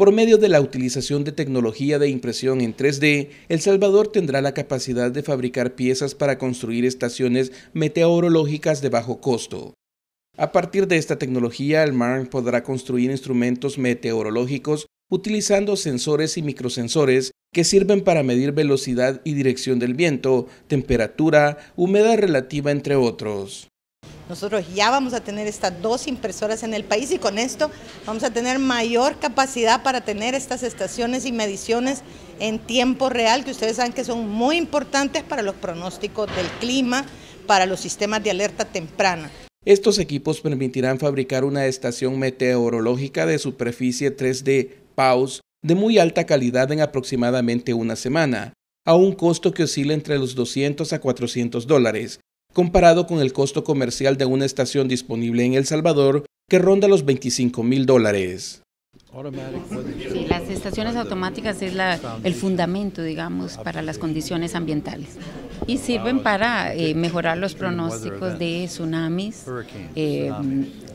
Por medio de la utilización de tecnología de impresión en 3D, El Salvador tendrá la capacidad de fabricar piezas para construir estaciones meteorológicas de bajo costo. A partir de esta tecnología, el MARN podrá construir instrumentos meteorológicos utilizando sensores y microsensores que sirven para medir velocidad y dirección del viento, temperatura, humedad relativa, entre otros. Nosotros ya vamos a tener estas dos impresoras en el país y con esto vamos a tener mayor capacidad para tener estas estaciones y mediciones en tiempo real, que ustedes saben que son muy importantes para los pronósticos del clima, para los sistemas de alerta temprana. Estos equipos permitirán fabricar una estación meteorológica de superficie 3D PAUS de muy alta calidad en aproximadamente una semana, a un costo que oscila entre los 200 a 400 dólares, comparado con el costo comercial de una estación disponible en El Salvador, que ronda los 25 mil dólares. las estaciones automáticas es el fundamento, digamos, para las condiciones ambientales y sirven ah, para eh, mejorar los pronósticos de tsunamis, eh, ah,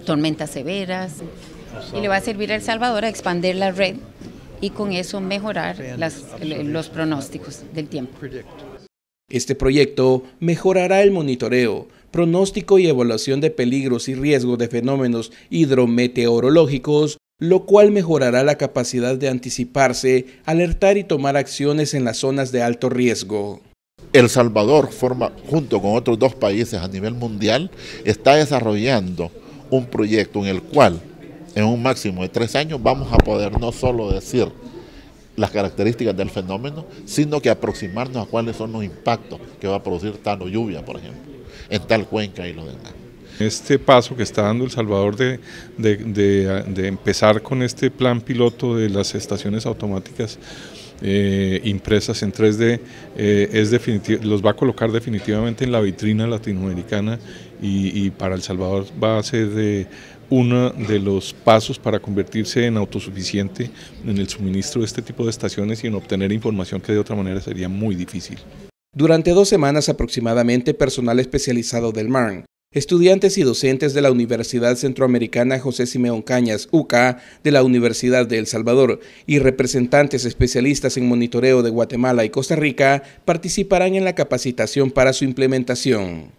tormentas severas y le va a servir a El Salvador a expandir la red y con eso mejorar los pronósticos del tiempo. Este proyecto mejorará el monitoreo, pronóstico y evaluación de peligros y riesgos de fenómenos hidrometeorológicos, lo cual mejorará la capacidad de anticiparse, alertar y tomar acciones en las zonas de alto riesgo. El Salvador forma, junto con otros dos países a nivel mundial, está desarrollando un proyecto en el cual en un máximo de tres años vamos a poder no solo decir las características del fenómeno, sino que aproximarnos a cuáles son los impactos que va a producir tal lluvia, por ejemplo, en tal cuenca y lo demás. Este paso que está dando El Salvador de, empezar con este plan piloto de las estaciones automáticas eh, impresas en 3D eh, es los va a colocar definitivamente en la vitrina latinoamericana y, para El Salvador va a ser de eh, uno de los pasos para convertirse en autosuficiente en el suministro de este tipo de estaciones y en obtener información que de otra manera sería muy difícil. Durante dos semanas aproximadamente, personal especializado del MARN Estudiantes y docentes de la Universidad Centroamericana José Simeón Cañas, UCA, de la Universidad de El Salvador, y representantes especialistas en monitoreo de Guatemala y Costa Rica participarán en la capacitación para su implementación.